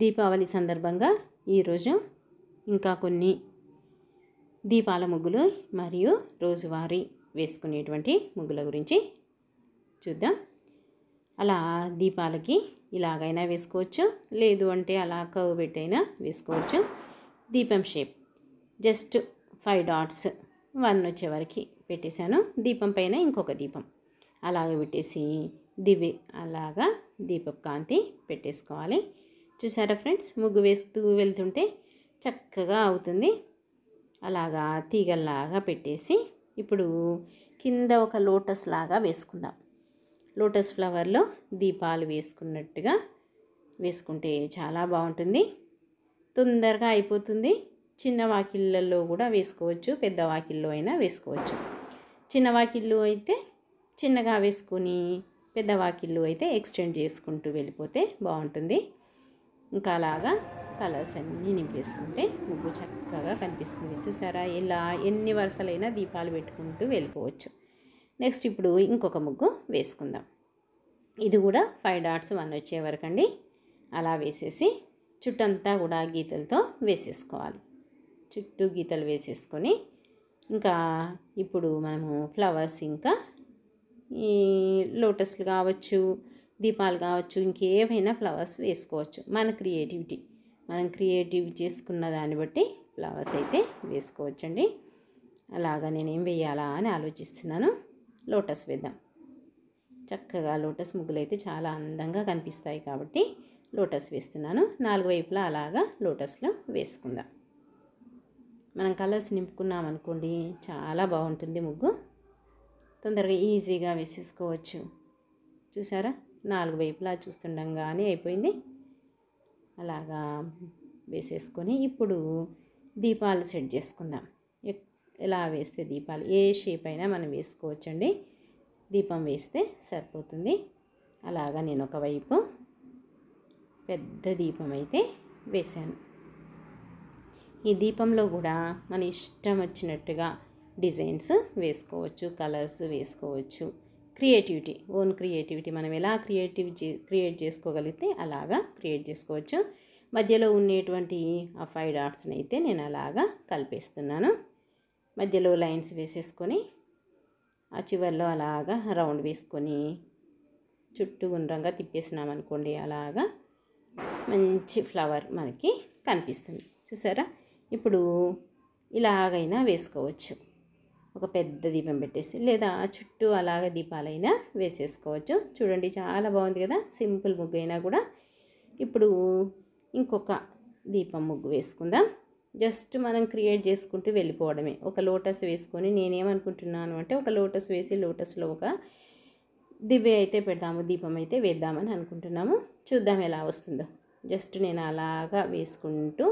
దీపావళి సందర్భంగా ఈరోజు ఇంకా కొన్ని దీపాల ముగ్గులు మరియు రోజువారీ వేసుకునేటువంటి ముగ్గుల గురించి చూద్దాం అలా దీపాలకి ఇలాగైనా వేసుకోవచ్చు లేదు అంటే అలా కవ్వు పెట్టైనా వేసుకోవచ్చు దీపం shape just five dots one వరకు పెట్టేశాను దీపం పైన ఇంకొక దీపం అలాగ పెట్టేసి దివి అలాగా దీపపు కాంతి పెట్టేసుకోవాలి చూసారా ఫ్రెండ్స్ ముగ్గు వేస్తూ వెళ్తుంటే చక్కగా అవుతుంది అలాగా తీగల్లాగా పెట్టేసి ఇప్పుడు కింద ఒక లోటస్ లాగా వేసుకుందాం లోటస్ ఫ్లవర్లో దీపాలు వేసుకున్నట్టుగా వేసుకుంటే చాలా బాగుంటుంది తొందరగా అయిపోతుంది చిన్న వాకిళ్ళల్లో కూడా వేసుకోవచ్చు పెద్ద వాకిల్లో అయినా వేసుకోవచ్చు చిన్న వాకిళ్ళు అయితే చిన్నగా వేసుకొని పెద్ద వాకిళ్ళు అయితే ఎక్స్టెండ్ చేసుకుంటూ వెళ్ళిపోతే బాగుంటుంది ఇంకా అలాగా కలర్స్ అన్నీ నింపేసుకుంటే ముగ్గు చక్కగా కనిపిస్తుంది చూసారా ఇలా ఎన్ని వరుసలైనా దీపాలు పెట్టుకుంటూ వెళ్ళిపోవచ్చు నెక్స్ట్ ఇప్పుడు ఇంకొక ముగ్గు వేసుకుందాం ఇది కూడా ఫైవ్ డాట్స్ వన్ వచ్చే వరకు అండి అలా వేసేసి చుట్టంతా కూడా గీతలతో వేసేసుకోవాలి చుట్టూ గీతలు వేసేసుకొని ఇంకా ఇప్పుడు మనము ఫ్లవర్స్ ఇంకా ఈ లోటస్లు కావచ్చు దీపాలు కావచ్చు ఇంకేమైనా ఫ్లవర్స్ వేసుకోవచ్చు మన క్రియేటివిటీ మనం క్రియేటివ్ చేసుకున్న దాన్ని బట్టి ఫ్లవర్స్ అయితే వేసుకోవచ్చండి అలాగా నేనేం వేయాలా అని ఆలోచిస్తున్నాను లోటస్ వేద్దాం చక్కగా లోటస్ ముగ్గులు అయితే చాలా అందంగా కనిపిస్తాయి కాబట్టి లోటస్ వేస్తున్నాను నాలుగు వైపులా అలాగా లోటస్లో వేసుకుందాం మనం కలర్స్ నింపుకున్నాం అనుకోండి చాలా బాగుంటుంది ముగ్గు తొందరగా ఈజీగా వేసేసుకోవచ్చు చూసారా నాలుగు వైపులా చూస్తుండగానే అయిపోయింది అలాగా వేసేసుకొని ఇప్పుడు దీపాలు సెట్ చేసుకుందాం ఎలా వేస్తే దీపాలు ఏ షేప్ అయినా మనం వేసుకోవచ్చండి దీపం వేస్తే సరిపోతుంది అలాగా నేను ఒకవైపు పెద్ద దీపం అయితే వేశాను ఈ దీపంలో కూడా మన ఇష్టం వచ్చినట్టుగా డిజైన్స్ వేసుకోవచ్చు కలర్స్ వేసుకోవచ్చు క్రియేటివిటీ ఓన్ క్రియేటివిటీ మనం ఎలా క్రియేటివ్ క్రియేట్ చేసుకోగలిగితే అలాగా క్రియేట్ చేసుకోవచ్చు మధ్యలో ఉండేటువంటి ఆ ఫైవ్ డాట్స్ని అయితే నేను అలాగా కలిపేస్తున్నాను మధ్యలో లైన్స్ వేసేసుకొని ఆ చివరిలో అలాగా రౌండ్ వేసుకొని చుట్టూ గుండ్రంగా తిప్పేసినామనుకోండి అలాగా మంచి ఫ్లవర్ మనకి కనిపిస్తుంది చూసారా ఇప్పుడు ఇలాగైనా వేసుకోవచ్చు ఒక పెద్ద దీపం పెట్టేసి లేదా చుట్టూ అలాగ దీపాలైనా వేసేసుకోవచ్చు చూడండి చాలా బాగుంది కదా సింపుల్ ముగ్గు అయినా కూడా ఇప్పుడు ఇంకొక దీపం ముగ్గు వేసుకుందాం జస్ట్ మనం క్రియేట్ చేసుకుంటూ వెళ్ళిపోవడమే ఒక లోటస్ వేసుకొని నేనేమనుకుంటున్నాను అంటే ఒక లోటస్ వేసి లోటస్లో ఒక దివ్య అయితే పెడదాము దీపం అయితే వేద్దామని అనుకుంటున్నాము చూద్దాం ఎలా వస్తుందో జస్ట్ నేను అలాగా వేసుకుంటూ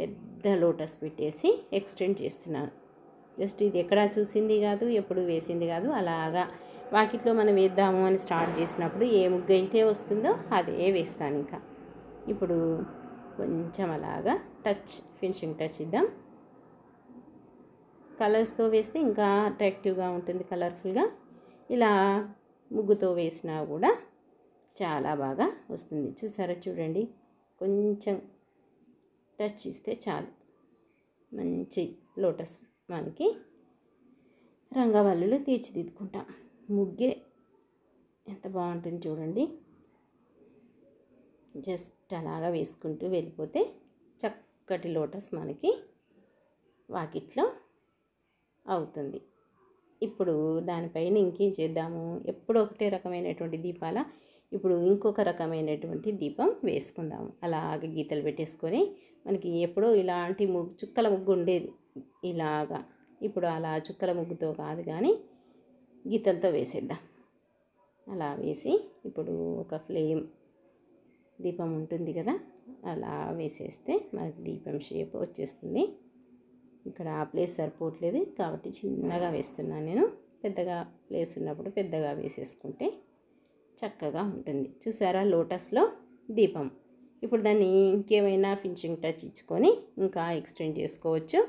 పెద్ద లోటస్ పెట్టేసి ఎక్స్టెండ్ చేస్తున్నాను జస్ట్ ఇది ఎక్కడా చూసింది కాదు ఎప్పుడు వేసింది కాదు అలాగా వాకిట్లో మనం వేద్దాము అని స్టార్ట్ చేసినప్పుడు ఏ ముగ్గు అయితే వస్తుందో అదే వేస్తాను ఇంకా ఇప్పుడు కొంచెం అలాగా టచ్ ఫినిషింగ్ టచ్ ఇద్దాం కలర్స్తో వేస్తే ఇంకా అట్రాక్టివ్గా ఉంటుంది కలర్ఫుల్గా ఇలా ముగ్గుతో వేసినా కూడా చాలా బాగా వస్తుంది చూసారా చూడండి కొంచెం టచ్ ఇస్తే చాలు మంచి లోటస్ మనకి రంగవల్లులు తీర్చిదిద్దుకుంటాం ముగ్గే ఎంత బాగుంటుంది చూడండి జస్ట్ అలాగా వేసుకుంటూ వెళ్ళిపోతే చక్కటి లోటస్ మనకి వాకిట్లో అవుతుంది ఇప్పుడు దానిపైన ఇంకేం చేద్దాము ఎప్పుడు ఒకటే రకమైనటువంటి దీపాల ఇప్పుడు ఇంకొక రకమైనటువంటి దీపం వేసుకుందాము అలాగ గీతలు పెట్టేసుకొని మనకి ఎప్పుడో ఇలాంటి ముగ్గు చుక్కల ముగ్గు ఉండేది ఇలాగా ఇప్పుడు అలా చుక్కల ముగ్గుతో కాదు కానీ గీతలతో వేసేద్దాం అలా వేసి ఇప్పుడు ఒక ఫ్లేమ్ దీపం ఉంటుంది కదా అలా వేసేస్తే మనకి దీపం షేప్ వచ్చేస్తుంది ఇక్కడ ఆ ప్లేస్ సరిపోవట్లేదు కాబట్టి చిన్నగా వేస్తున్నాను నేను పెద్దగా ప్లేస్ ఉన్నప్పుడు పెద్దగా వేసేసుకుంటే చక్కగా ఉంటుంది చూసారా లోటస్లో దీపం ఇప్పుడు దాన్ని ఇంకేమైనా ఫినిషింగ్ టచ్ ఇచ్చుకొని ఇంకా ఎక్స్టెండ్ చేసుకోవచ్చు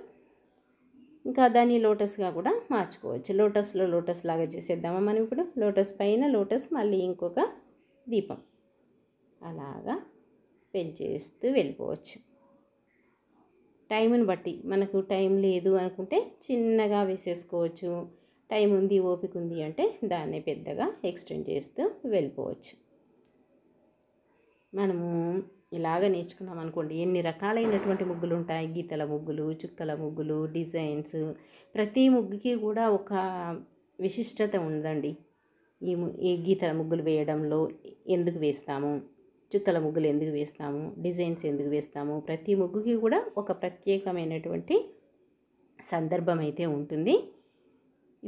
ఇంకా దాన్ని లోటస్గా కూడా మార్చుకోవచ్చు లోటస్లో లోటస్ లాగా చేసేద్దామా మనం ఇప్పుడు లోటస్ పైన లోటస్ మళ్ళీ ఇంకొక దీపం అలాగా పెంచేస్తూ వెళ్ళిపోవచ్చు టైంను బట్టి మనకు టైం లేదు అనుకుంటే చిన్నగా వేసేసుకోవచ్చు టైం ఉంది ఓపిక ఉంది అంటే దాన్ని పెద్దగా ఎక్స్టెండ్ చేస్తూ వెళ్ళిపోవచ్చు మనము ఇలాగ నేర్చుకున్నాం అనుకోండి ఎన్ని రకాలైనటువంటి ముగ్గులు ఉంటాయి గీతల ముగ్గులు చుక్కల ముగ్గులు డిజైన్స్ ప్రతి ముగ్గుకి కూడా ఒక విశిష్టత ఉందండి ఈ ఈ గీతల ముగ్గులు వేయడంలో ఎందుకు వేస్తాము చుక్కల ముగ్గులు ఎందుకు వేస్తాము డిజైన్స్ ఎందుకు వేస్తాము ప్రతి ముగ్గుకి కూడా ఒక ప్రత్యేకమైనటువంటి సందర్భం అయితే ఉంటుంది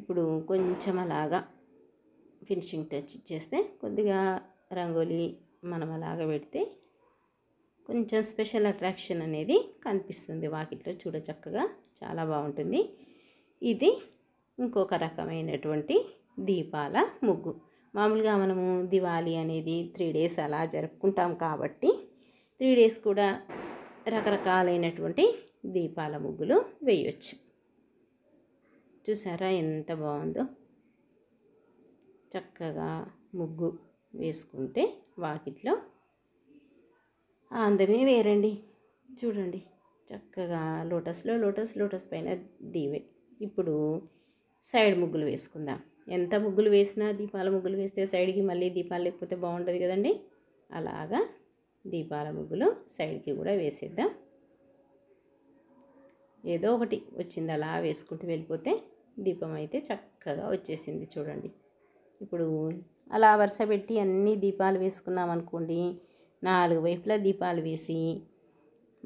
ఇప్పుడు కొంచెం అలాగా ఫినిషింగ్ టచ్ చేస్తే కొద్దిగా రంగోలీ మనం అలాగ పెడితే కొంచెం స్పెషల్ అట్రాక్షన్ అనేది కనిపిస్తుంది వాకిట్లో చూడ చక్కగా చాలా బాగుంటుంది ఇది ఇంకొక రకమైనటువంటి దీపాల ముగ్గు మామూలుగా మనము దివాళీ అనేది త్రీ డేస్ అలా జరుపుకుంటాం కాబట్టి త్రీ డేస్ కూడా రకరకాలైనటువంటి దీపాల ముగ్గులు వేయవచ్చు చూసారా ఎంత బాగుందో చక్కగా ముగ్గు వేసుకుంటే వాకిట్లో అందమే వేరండి చూడండి చక్కగా లోటస్లో లోటస్ లోటస్ పైన దీవే ఇప్పుడు సైడ్ ముగ్గులు వేసుకుందాం ఎంత ముగ్గులు వేసినా దీపాల ముగ్గులు వేస్తే సైడ్కి మళ్ళీ దీపాలు లేకపోతే బాగుంటుంది కదండి అలాగా దీపాల ముగ్గులు సైడ్కి కూడా వేసేద్దాం ఏదో ఒకటి వచ్చింది అలా వేసుకుంటూ వెళ్ళిపోతే దీపం అయితే చక్కగా వచ్చేసింది చూడండి ఇప్పుడు అలా వరుస పెట్టి అన్ని దీపాలు వేసుకున్నాం అనుకోండి నాలుగు వైపులా దీపాలు వేసి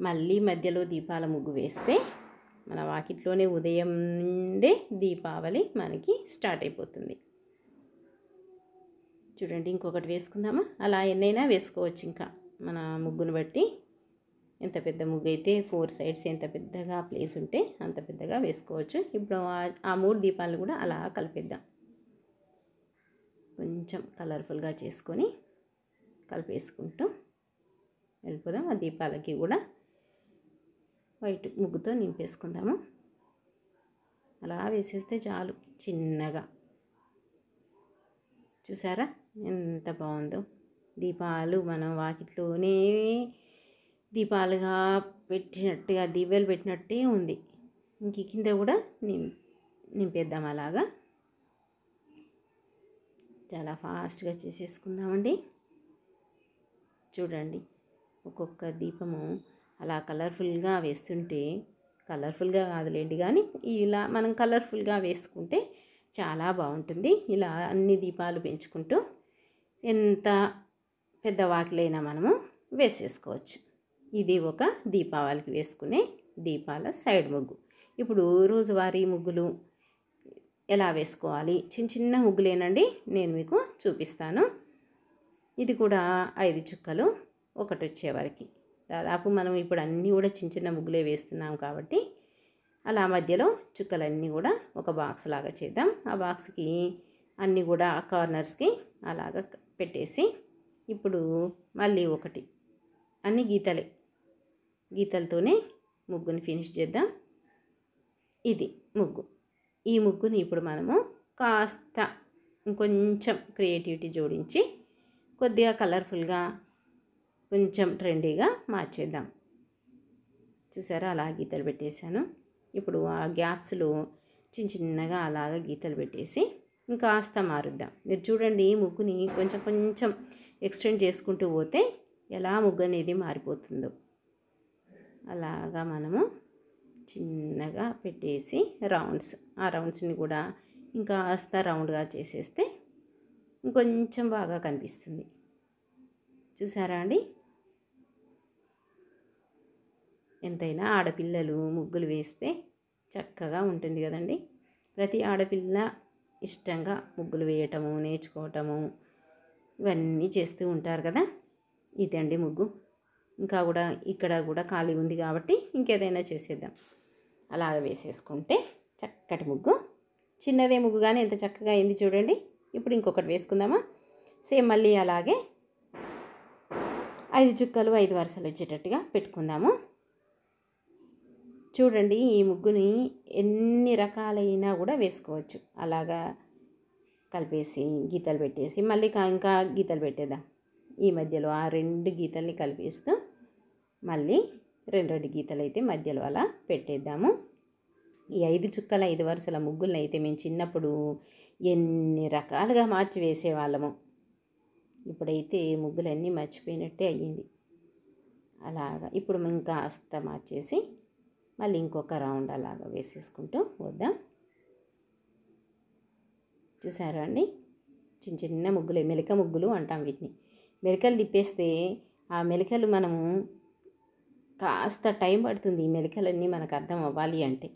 మళ్ళీ మధ్యలో దీపాల ముగ్గు వేస్తే మన వాకిట్లోనే ఉదయం నుండే దీపావళి మనకి స్టార్ట్ అయిపోతుంది చూడండి ఇంకొకటి వేసుకుందామా అలా ఎన్నైనా వేసుకోవచ్చు ఇంకా మన ముగ్గును బట్టి ఎంత పెద్ద ముగ్గు అయితే ఫోర్ సైడ్స్ ఎంత పెద్దగా ప్లేస్ ఉంటే అంత పెద్దగా వేసుకోవచ్చు ఇప్పుడు ఆ మూడు దీపాలను కూడా అలా కలిపేద్దాం కొంచెం కలర్ఫుల్గా చేసుకొని కలిపేసుకుంటాం ఆ దీపాలకి కూడా వైట్ ముగ్గుతో నింపేసుకుందాము అలా వేసేస్తే చాలు చిన్నగా చూసారా ఎంత బాగుందో దీపాలు మనం వాకిట్లోనే దీపాలుగా పెట్టినట్టుగా దీపాలు పెట్టినట్టే ఉంది ఇంక కింద కూడా నిం నింపేద్దాం అలాగా చాలా ఫాస్ట్గా చేసేసుకుందామండి చూడండి ఒక్కొక్క దీపము అలా కలర్ఫుల్గా వేస్తుంటే కలర్ఫుల్గా కాదులేండి కానీ ఇలా మనం కలర్ఫుల్గా వేసుకుంటే చాలా బాగుంటుంది ఇలా అన్ని దీపాలు పెంచుకుంటూ ఎంత పెద్ద వాకిలైనా మనము వేసేసుకోవచ్చు ఇది ఒక దీపావళికి వేసుకునే దీపాల సైడ్ ముగ్గు ఇప్పుడు రోజువారీ ముగ్గులు ఎలా వేసుకోవాలి చిన్న చిన్న ముగ్గులేనండి నేను మీకు చూపిస్తాను ఇది కూడా ఐదు చుక్కలు ఒకటి వచ్చేవారికి దాదాపు మనం ఇప్పుడు అన్నీ కూడా చిన్న చిన్న ముగ్గులే వేస్తున్నాం కాబట్టి అలా మధ్యలో చుక్కలన్నీ కూడా ఒక బాక్స్ లాగా చేద్దాం ఆ బాక్స్కి అన్నీ కూడా ఆ కార్నర్స్కి అలాగ పెట్టేసి ఇప్పుడు మళ్ళీ ఒకటి అన్ని గీతలే గీతలతోనే ముగ్గుని ఫినిష్ చేద్దాం ఇది ముగ్గు ఈ ముగ్గుని ఇప్పుడు మనము కాస్త ఇంకొంచెం క్రియేటివిటీ జోడించి కొద్దిగా కలర్ఫుల్గా కొంచెం ట్రెండీగా మార్చేద్దాం చూసారా అలా గీతలు పెట్టేశాను ఇప్పుడు ఆ గ్యాప్స్లో చిన్న చిన్నగా అలాగ గీతలు పెట్టేసి ఇంకాస్త మారుద్దాం మీరు చూడండి ముగ్గుని కొంచెం కొంచెం ఎక్స్టెండ్ చేసుకుంటూ పోతే ఎలా ముగ్గు అనేది మారిపోతుందో అలాగా మనము చిన్నగా పెట్టేసి రౌండ్స్ ఆ రౌండ్స్ని కూడా ఇంకాస్త రౌండ్గా చేసేస్తే ఇంకొంచెం బాగా కనిపిస్తుంది చూసారా అండి ఎంతైనా ఆడపిల్లలు ముగ్గులు వేస్తే చక్కగా ఉంటుంది కదండి ప్రతి ఆడపిల్ల ఇష్టంగా ముగ్గులు వేయటము నేర్చుకోవటము ఇవన్నీ చేస్తూ ఉంటారు కదా ఇదండి ముగ్గు ఇంకా కూడా ఇక్కడ కూడా ఖాళీ ఉంది కాబట్టి ఇంకేదైనా చేసేద్దాం అలాగ వేసేసుకుంటే చక్కటి ముగ్గు చిన్నదే ముగ్గు కానీ ఎంత చక్కగా అయింది చూడండి ఇప్పుడు ఇంకొకటి వేసుకుందామా సేమ్ మళ్ళీ అలాగే ఐదు చుక్కలు ఐదు వరుసలు వచ్చేటట్టుగా పెట్టుకుందాము చూడండి ఈ ముగ్గుని ఎన్ని రకాలైనా కూడా వేసుకోవచ్చు అలాగా కలిపేసి గీతలు పెట్టేసి మళ్ళీ ఇంకా గీతలు పెట్టేద్దాం ఈ మధ్యలో ఆ రెండు గీతల్ని కలిపేస్తూ మళ్ళీ రెండు రెండు గీతలు అయితే మధ్యలో అలా పెట్టేద్దాము ఈ ఐదు చుక్కల ఐదు వరుసల ముగ్గులను అయితే మేము చిన్నప్పుడు ఎన్ని రకాలుగా మార్చి వేసేవాళ్ళము ఇప్పుడైతే ముగ్గులన్నీ మర్చిపోయినట్టే అయ్యింది అలాగా ఇప్పుడు ఇంకా అస్త మార్చేసి మళ్ళీ ఇంకొక రౌండ్ అలాగా వేసేసుకుంటూ వద్దాం చూసారా అండి చిన్న చిన్న ముగ్గులే మెలిక ముగ్గులు అంటాం వీటిని మెలకలు తిప్పేస్తే ఆ మెలకలు మనము కాస్త టైం పడుతుంది ఈ మెలకలన్నీ మనకు అర్థం అవ్వాలి అంటే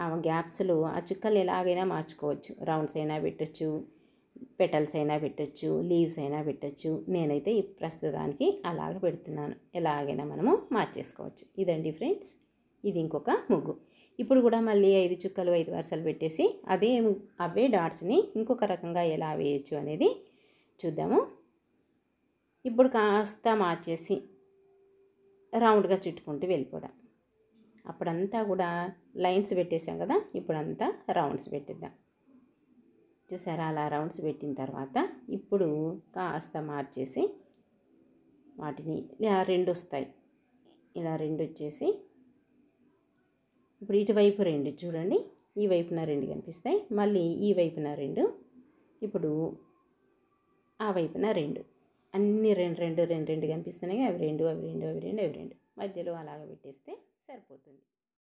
ఆ గ్యాప్స్లో ఆ చుక్కలు ఎలాగైనా మార్చుకోవచ్చు రౌండ్స్ అయినా పెట్టచ్చు పెటల్స్ అయినా పెట్టచ్చు లీవ్స్ అయినా పెట్టచ్చు నేనైతే ఈ ప్రస్తుతానికి అలాగ పెడుతున్నాను ఎలాగైనా మనము మార్చేసుకోవచ్చు ఇదండి ఫ్రెండ్స్ ఇది ఇంకొక ముగ్గు ఇప్పుడు కూడా మళ్ళీ ఐదు చుక్కలు ఐదు వరుసలు పెట్టేసి అదే అవే డాట్స్ని ఇంకొక రకంగా ఎలా వేయచ్చు అనేది చూద్దాము ఇప్పుడు కాస్త మార్చేసి రౌండ్గా చుట్టుకుంటూ వెళ్ళిపోదాం అప్పుడంతా కూడా లైన్స్ పెట్టేసాం కదా ఇప్పుడంతా రౌండ్స్ పెట్టిద్దాం చూసారా అలా రౌండ్స్ పెట్టిన తర్వాత ఇప్పుడు కాస్త మార్చేసి వాటిని ఇలా రెండు వస్తాయి ఇలా రెండు వచ్చేసి ఇప్పుడు ఇటువైపు రెండు చూడండి ఈ వైపున రెండు కనిపిస్తాయి మళ్ళీ ఈ వైపున రెండు ఇప్పుడు ఆ వైపున రెండు అన్ని రెండు రెండు రెండు రెండు కనిపిస్తున్నాయి అవి రెండు అవి రెండు అవి రెండు అవి రెండు మధ్యలో అలాగ పెట్టేస్తే సరిపోతుంది